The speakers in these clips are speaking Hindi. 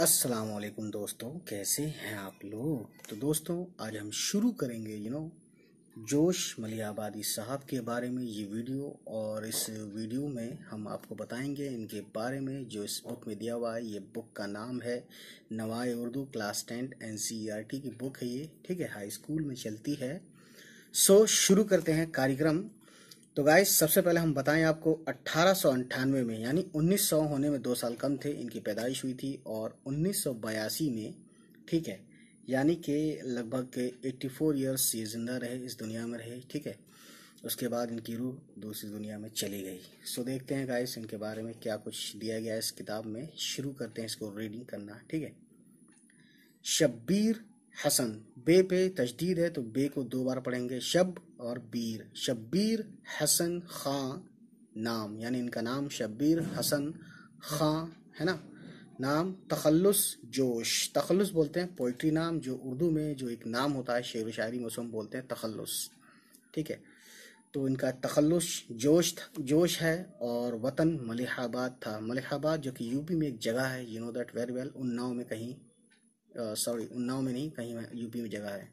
अस्सलाम वालेकुम दोस्तों कैसे हैं आप लोग तो दोस्तों आज हम शुरू करेंगे यू नो जोश मलियाबादी साहब के बारे में ये वीडियो और इस वीडियो में हम आपको बताएंगे इनके बारे में जो इस बुक में दिया हुआ है ये बुक का नाम है Nawae Urdu class tenth N e की बुक है ये ठीक है हाई स्कूल में चलती है सो शुरू करते हैं कार्यक्रम तो गाइस सबसे पहले हम बताएं आपको अट्ठारह में यानी 1900 होने में दो साल कम थे इनकी पैदाइश हुई थी और उन्नीस में ठीक है यानी कि लगभग 84 ईयर्स ये ज़िंदा रहे इस दुनिया में रहे ठीक है उसके बाद इनकी रूह दूसरी दुनिया में चली गई सो देखते हैं गाइस इनके बारे में क्या कुछ दिया गया है इस किताब में शुरू करते हैं इसको रीडिंग करना ठीक है शब्बीर हसन बे पे तजदीद है तो बे को दो बार पढ़ेंगे शब और बीर शब्बीर हसन खां नाम यानी इनका नाम शब्बीर हसन खां है ना नाम तखलस जोश तखलस बोलते हैं पोइट्री नाम जो उर्दू में जो एक नाम होता है शेर व शायरी में उसमें बोलते हैं तखलस ठीक है तो इनका तखलस जोश जोश है और वतन मलिहाबाद था मलिहाबाद जो कि यूपी में एक जगह है you know that very well Unnao में कहीं सॉरी उन्नाव में नहीं कहीं यूपी में जगह है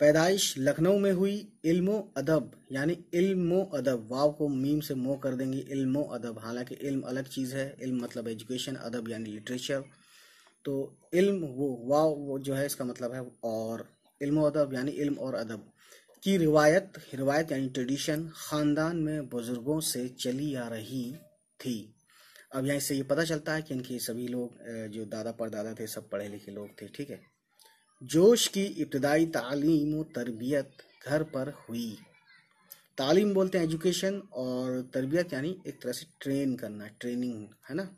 पैदाइश लखनऊ में हुई इल्मो अदब यानी इल्मो अदब वाव को मीम से मोह कर देंगे इल्मो अदब हालांकि इल्म अलग चीज़ है इल्म मतलब एजुकेशन अदब यानी लिटरेचर तो इल्म वो वाव वो जो है इसका मतलब है और इल्मो अदब यानी इल्म और अदब की रिवायत रिवायत यानी ट्रेडिशन ख़ानदान में बुज़ुर्गों से चली आ रही थी अब यहाँ से ये पता चलता है कि इनके सभी लोग जो दादा परदादा थे सब पढ़े लिखे लोग थे ठीक है जोश की इब्तदाई तालीम व तरबियत घर पर हुई तालीम बोलते हैं एजुकेशन और तरबियत यानी एक तरह से ट्रेन करना ट्रेनिंग है ना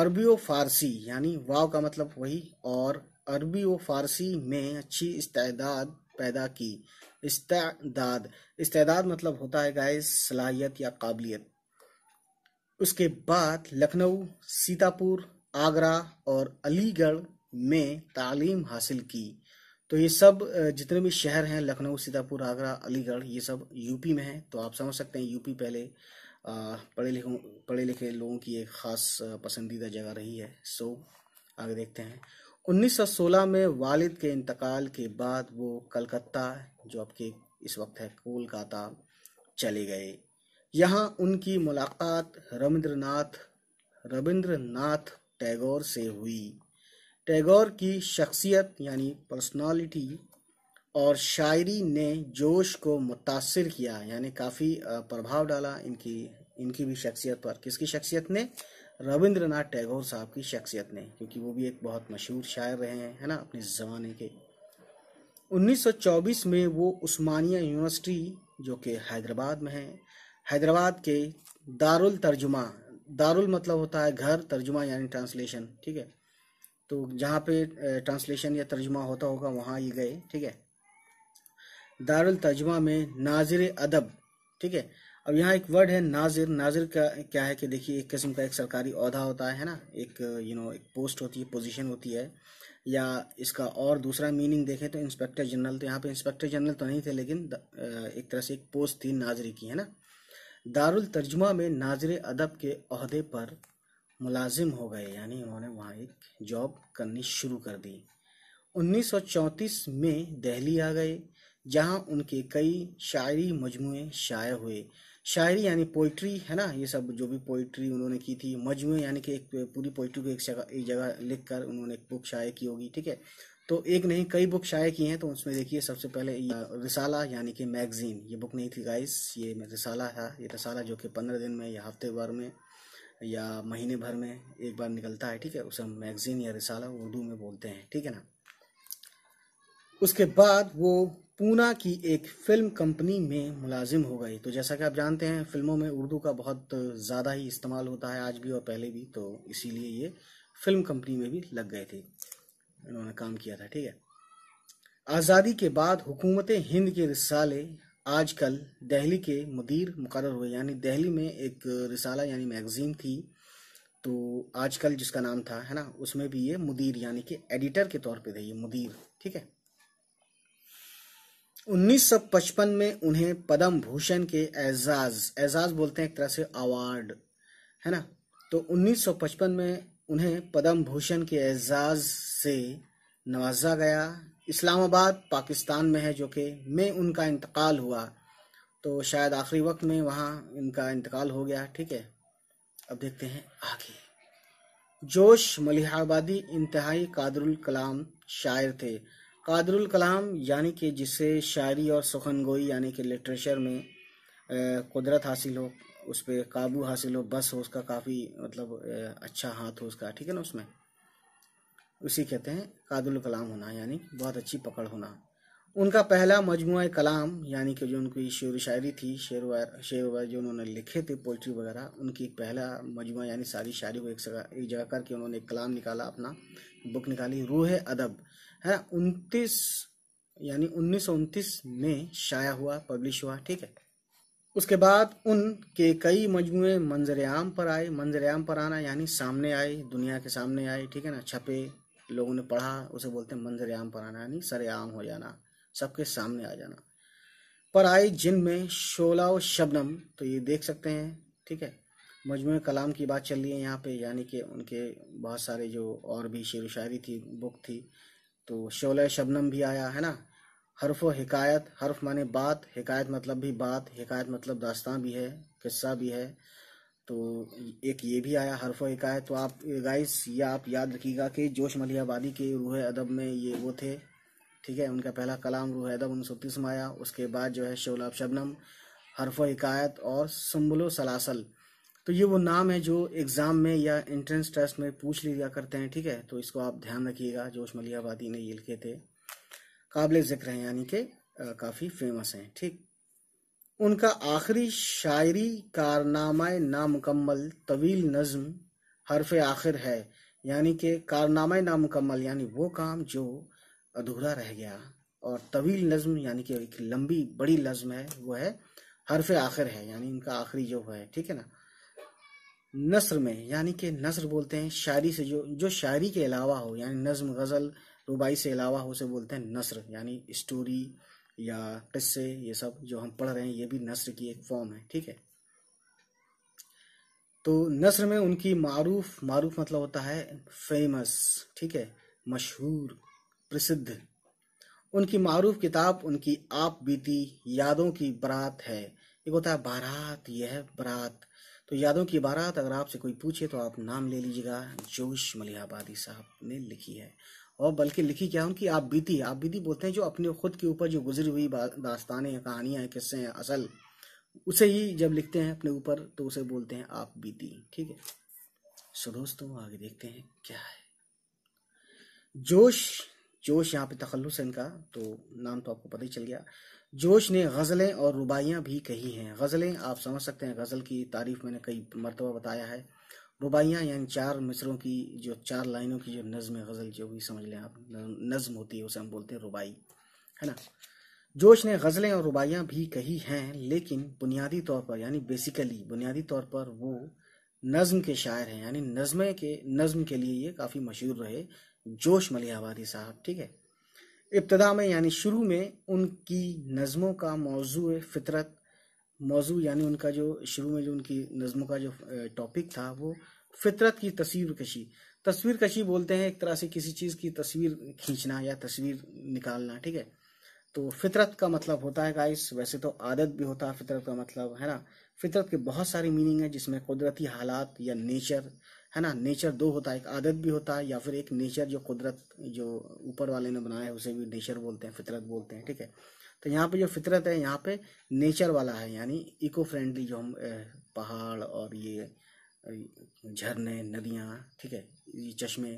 अरबी व फारसी यानी वाव का मतलब वही और अरबी व फारसी में अच्छी इस्तेदाद पैदा की इस्तेदाद इस्तेदाद मतलब होता है गाय सलाहियत या काबिलियत उसके बाद लखनऊ सीतापुर आगरा और अलीगढ़ में तालीम हासिल की तो ये सब जितने भी शहर हैं लखनऊ सीतापुर आगरा अलीगढ़ ये सब यूपी में हैं तो आप समझ सकते हैं यूपी पहले पढ़े लिखों पढ़े लिखे लोगों की एक ख़ास पसंदीदा जगह रही है सो आगे देखते हैं 1916 में वालिद के इंतकाल के बाद वो कलकत्ता जो आपके इस वक्त है कोलकाता चले गए यहाँ उनकी मुलाकात रविंद्रनाथ रविंद्रनाथ टैगोर से हुई टैगोर की शख्सियत यानी पर्सनालिटी और शायरी ने जोश को मुतासर किया यानी काफ़ी प्रभाव डाला इनकी इनकी भी शख्सियत पर किसकी शख्सियत ने रविंद्रनाथ टैगोर साहब की शख्सियत ने क्योंकि वो भी एक बहुत मशहूर शायर रहे हैं है ना अपने ज़माने के 1924 में वो उस्मानिया यूनिवर्सिटी जो कि हैदराबाद में है हैदराबाद के दारुल तर्जुमा दारुल मतलब होता है घर तर्जुमा यानी ट्रांसलेशन ठीक है तो जहाँ पे ट्रांसलेशन या तर्जुमा होता होगा वहाँ ये गए ठीक है दारुल तर्जुमा में नाजिर अदब ठीक है अब यहाँ एक वर्ड है नाजिर नाजिर का क्या है कि देखिए एक किस्म का एक सरकारी अहदा होता है ना एक यू नो एक पोस्ट होती है पोजीशन होती है या इसका और दूसरा मीनिंग देखें तो इंस्पेक्टर जनरल तो यहाँ पे इंस्पेक्टर जनरल तो नहीं थे लेकिन एक तरह से एक पोस्ट थी नाजरी की है ना दारुल तर्जुमा में नाजर अदब के अहदे पर मुलाजिम हो गए यानी उन्होंने वहाँ एक जॉब करनी शुरू कर दी 1934 में दहली आ गए जहाँ उनके कई शायरी मजमू शाये हुए शायरी यानी पोइट्री है ना ये सब जो भी पोइट्री उन्होंने की थी मजमू यानी कि एक पूरी पोइट्री को एक जगह एक जगह लिख कर उन्होंने एक बुक शाये की होगी ठीक है तो एक नहीं कई बुक शाये की हैं तो उसमें देखिए सबसे पहले रिसाला यानी कि मैगज़ीन ये बुक नहीं थी गाइस ये रिसाला था ये रिसाला जो कि पंद्रह दिन में या हफ्ते भर में या महीने भर में एक बार निकलता है ठीक है उसे हम मैगज़ीन या रिसाला उर्दू में बोलते हैं ठीक है ना उसके बाद वो पूना की एक फ़िल्म कंपनी में मुलाजिम हो गई तो जैसा कि आप जानते हैं फिल्मों में उर्दू का बहुत ज़्यादा ही इस्तेमाल होता है आज भी और पहले भी तो इसीलिए ये फिल्म कंपनी में भी लग गए थे इन्होंने काम किया था ठीक है आज़ादी के बाद हुकूमत हिंद के रिसाले आजकल दिल्ली के मुदीर मुकर हुए यानी दिल्ली में एक रिसाला यानी मैगज़ीन थी तो आजकल जिसका नाम था है ना उसमें भी ये मुदीर यानी कि एडिटर के तौर पे थे ये मुदीर ठीक है 1955 में उन्हें पद्म भूषण के एजाज एजाज बोलते हैं एक तरह से अवार्ड है ना तो 1955 में उन्हें पद्म भूषण के एजाज से नवाजा गया इस्लामाबाद पाकिस्तान में है जो कि में उनका इंतकाल हुआ तो शायद आखिरी वक्त में वहाँ इनका इंतकाल हो गया ठीक है अब देखते हैं आगे जोश मलिहाबादी इंतहाई कादरुल कलाम शायर थे कादरुल कलाम यानी कि जिसे शायरी और सुखन गोई यानी कि लिटरेचर में कुदरत हासिल हो उस पर काबू हासिल हो बस हो उसका काफ़ी मतलब अच्छा हाथ हो उसका ठीक है ना उसमें उसी कहते हैं कादुल कलाम होना यानी बहुत अच्छी पकड़ होना उनका पहला मजमू कलाम यानी कि जो उनकी शेर शायरी थी शेर वायर शेर वायर जो उन्होंने लिखे थे पोल्ट्री वगैरह उनकी पहला मजमु यानी सारी शायरी को एक जगह एक जगह करके उन्होंने एक कलाम निकाला अपना बुक निकाली रूह अदब है ना उनतीस यानी उन्नीस में शाया हुआ पब्लिश हुआ ठीक है उसके बाद उनके कई मजमू आम पर आए मंजर आम पर आना यानी सामने आए दुनिया के सामने आए ठीक है ना छपे लोगों ने पढ़ा उसे बोलते हैं मंजर आम पर आना यानी सरेआम हो जाना सबके सामने आ जाना पर जिन जिनमें शोला व शबनम तो ये देख सकते हैं ठीक है मजमू कलाम की बात चल रही है यहाँ पे यानी कि उनके बहुत सारे जो और भी शेर शायरी थी बुक थी तो शोला शबनम भी आया है ना हरफ हिकायत हरफ माने बात हिकायत मतलब भी बात हिकायत मतलब दास्तान भी है किस्सा भी है तो एक ये भी आया हरफ हिकायत तो आप गाइस ये आप याद रखिएगा कि जोश मलियाबादी के रूह अदब में ये वो थे ठीक है उनका पहला कलाम रूह अदब उन्नीस सौ तीस में आया उसके बाद जो है शोलाब शबनम हरफ हिकायत और सुम्बुल सलासल तो ये वो नाम है जो एग्ज़ाम में या एंट्रेंस टेस्ट में पूछ लिया करते हैं ठीक है तो इसको आप ध्यान रखिएगा जोश मलियाबादी ने ये लिखे थे काबिल जिक्र हैं यानी के काफ़ी फेमस हैं ठीक उनका आखिरी शायरी कारनामा नामुकम्मल तवील नज्म हरफ आखिर है यानी के कारनामा नामुकम्मल यानी वो काम जो अधूरा रह गया और तवील नज्म यानी कि एक लंबी बड़ी नज्म है वो है हरफ आखिर है यानी इनका आखिरी जो है ठीक है ना नसर में यानी कि नसर बोलते हैं शायरी से जो जो शायरी के अलावा हो यानी नज्म गज़ल रुबाई तो से अलावा उसे बोलते हैं नसर यानी स्टोरी या किस्से ये सब जो हम पढ़ रहे हैं ये भी नसर की एक फॉर्म है ठीक है तो नसर में उनकी मारूफ मारूफ मतलब होता है फेमस ठीक है मशहूर प्रसिद्ध उनकी मारूफ किताब उनकी आप बीती यादों की बारात है एक होता है बारात यह है बारात तो यादों की बारात अगर आपसे कोई पूछे तो आप नाम ले लीजिएगा जोश मलिहाबादी साहब ने लिखी है और बल्कि लिखी क्या उनकी आप बीती आप बीती बोलते हैं जो अपने खुद के ऊपर जो गुजरी हुई दास्तानें कहानियाँ किस्से हैं असल उसे ही जब लिखते हैं अपने ऊपर तो उसे बोलते हैं आप बीती ठीक है सो दोस्तों आगे देखते हैं क्या है जोश जोश यहाँ पे तखलुस है इनका तो नाम तो आपको पता ही चल गया जोश ने गज़लें और रुबाइयाँ भी कही हैं गज़लें आप समझ सकते हैं गज़ल की तारीफ मैंने कई मरतबा बताया है रुबाइयाँ यानी चार मिसरों की जो चार लाइनों की जो नज़म गज़ल जो भी समझ लें आप नज़म होती है उसे हम बोलते हैं रुबाई है ना जोश ने गज़लें और रुबाइयाँ भी कही हैं लेकिन बुनियादी तौर पर यानी बेसिकली बुनियादी तौर पर वो नज़म के शायर हैं यानी नज़मे के नज़म के लिए ये काफ़ी मशहूर रहे जोश मलियाबादी साहब ठीक है इब्तदा में यानी शुरू में उनकी नज़मों का मौजू फितरत मौजू यानी उनका जो शुरू में जो उनकी नज़मों का जो टॉपिक था वो फितरत की तस्वीर कशी तस्वीर कशी बोलते हैं एक तरह से किसी चीज़ की तस्वीर खींचना या तस्वीर निकालना ठीक है तो फितरत का मतलब होता है गाइस वैसे तो आदत भी होता है फितरत का मतलब है ना फितरत के बहुत सारे मीनिंग है जिसमें कुदरती हालात या नेचर है ना नेचर दो होता है एक आदत भी होता है या फिर एक नेचर जो कुदरत जो ऊपर वाले ने बनाया है उसे भी नेचर बोलते हैं फितरत बोलते हैं ठीक है तो यहाँ पे जो फितरत है यहाँ पे नेचर वाला है यानी इको फ्रेंडली जो हम पहाड़ और ये झरने नदियाँ ठीक है ये चश्मे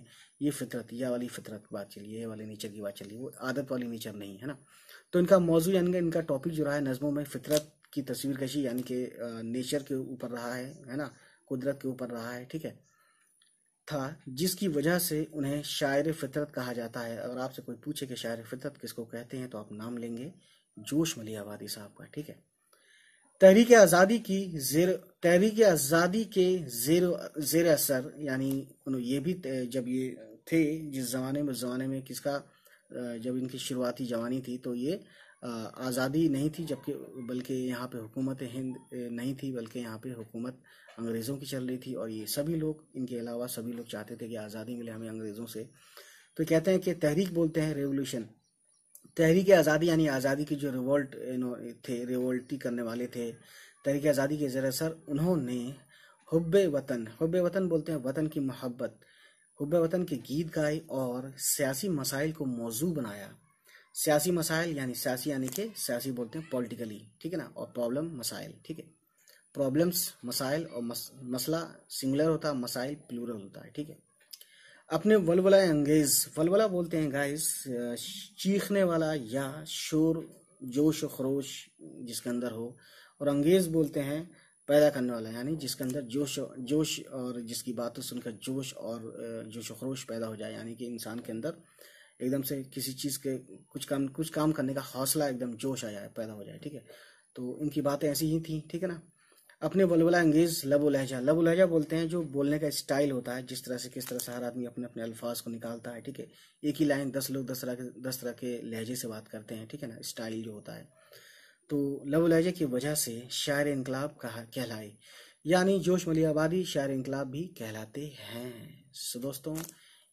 ये फितरत यह वाली फितरत बात चली ये वाली नेचर की बात चलिए वो आदत वाली नेचर नहीं है ना तो इनका मौजू यानी कि इनका टॉपिक जो रहा है नज़मों में फितरत की तस्वीर कशी यानी कि नेचर के ऊपर रहा है है ना कुदरत के ऊपर रहा है ठीक है था जिसकी वजह से उन्हें शायर फितरत कहा जाता है अगर आपसे कोई पूछे कि शायर फितरत किसको कहते हैं तो आप नाम लेंगे जोश मलियाबादी साहब का ठीक है तहरीक आज़ादी की जेर तहरीक आज़ादी के जेर जेर असर यानी ये भी जब ये थे जिस ज़माने में ज़माने में किसका जब इनकी शुरुआती जवानी थी तो ये आज़ादी नहीं थी जबकि बल्कि यहाँ पे हुकूमत हिंद नहीं थी बल्कि यहाँ पे हुकूमत अंग्रेज़ों की चल रही थी और ये सभी लोग इनके अलावा सभी लोग चाहते थे कि आज़ादी मिले हमें अंग्रेज़ों से तो कहते हैं कि तहरीक बोलते हैं रेवोल्यूशन तहरीक आज़ादी यानी आज़ादी के जो रिवोल्ट थे रिवोल्टी करने वाले थे तहरीक आज़ादी के जरिए सर उन्होंने हुब्बे वतन हुब्बे वतन बोलते हैं वतन की मोहब्बत हुब्बे वतन के गीत गाए और सियासी मसाइल को मौजू बनाया सियासी मसाइल यानी सियासी यानी के सियासी बोलते हैं पॉलिटिकली ठीक है ना और प्रॉब्लम मसाइल ठीक है प्रॉब्लम्स मसाइल और मस, मसला सिंगुलर होता है मसाइल प्लूरल होता है ठीक है अपने वलवला अंगेज वलवला बोलते हैं गाइस चीखने वाला या शोर जोश खरोश जिसके अंदर हो और अंगेज बोलते हैं पैदा करने वाला यानी जिसके अंदर जोश जोश और जिसकी बातें सुनकर जोश और जोश खरोश पैदा हो जाए यानी कि इंसान के अंदर एकदम से किसी चीज़ के कुछ काम कुछ काम करने का हौसला एकदम जोश आ जाए पैदा हो जाए ठीक है तो इनकी बातें ऐसी ही थी ठीक है ना अपने बलबला अंगेज लबो लहजा लबो लहजा बोलते हैं जो बोलने का स्टाइल होता है जिस तरह से किस तरह से हर आदमी अपने अपने अल्फाज को निकालता है ठीक है एक ही लाइन दस लोग दस तरह के दस तरह के लहजे से बात करते हैं ठीक है ना स्टाइल जो होता है तो लव लहजे की वजह से शायर इनकलाब कहा कहलाए यानी जोश मलियाबादी शायर इनकलाब भी कहलाते हैं सो दोस्तों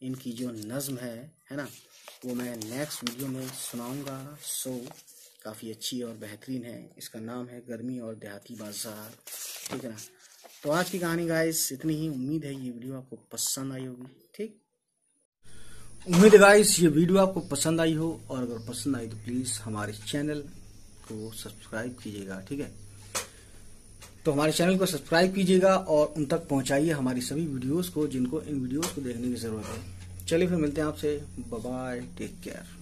इनकी जो नज़म है है ना वो मैं नेक्स्ट वीडियो में सुनाऊंगा सो काफ़ी अच्छी और बेहतरीन है इसका नाम है गर्मी और देहाती बाजार ठीक है ना तो आज की कहानी गाइस इतनी ही उम्मीद है ये वीडियो आपको पसंद आई होगी ठीक उम्मीद है गाइस ये वीडियो आपको पसंद आई हो और अगर पसंद आई तो प्लीज़ हमारे चैनल को सब्सक्राइब कीजिएगा ठीक है तो हमारे चैनल को सब्सक्राइब कीजिएगा और उन तक पहुंचाइए हमारी सभी वीडियोस को जिनको इन वीडियोस को देखने की ज़रूरत है चलिए फिर मिलते हैं आपसे बाय टेक केयर